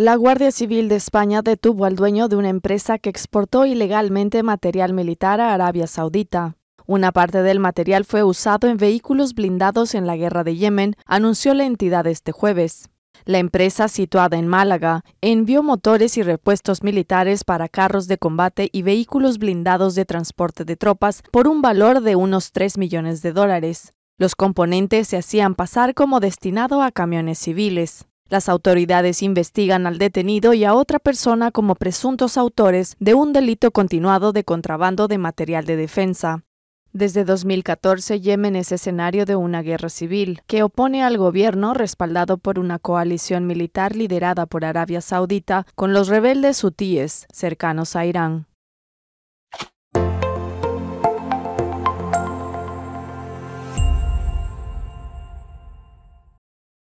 La Guardia Civil de España detuvo al dueño de una empresa que exportó ilegalmente material militar a Arabia Saudita. Una parte del material fue usado en vehículos blindados en la guerra de Yemen, anunció la entidad este jueves. La empresa situada en Málaga envió motores y repuestos militares para carros de combate y vehículos blindados de transporte de tropas por un valor de unos 3 millones de dólares. Los componentes se hacían pasar como destinado a camiones civiles. Las autoridades investigan al detenido y a otra persona como presuntos autores de un delito continuado de contrabando de material de defensa. Desde 2014, Yemen es escenario de una guerra civil que opone al gobierno respaldado por una coalición militar liderada por Arabia Saudita con los rebeldes hutíes cercanos a Irán.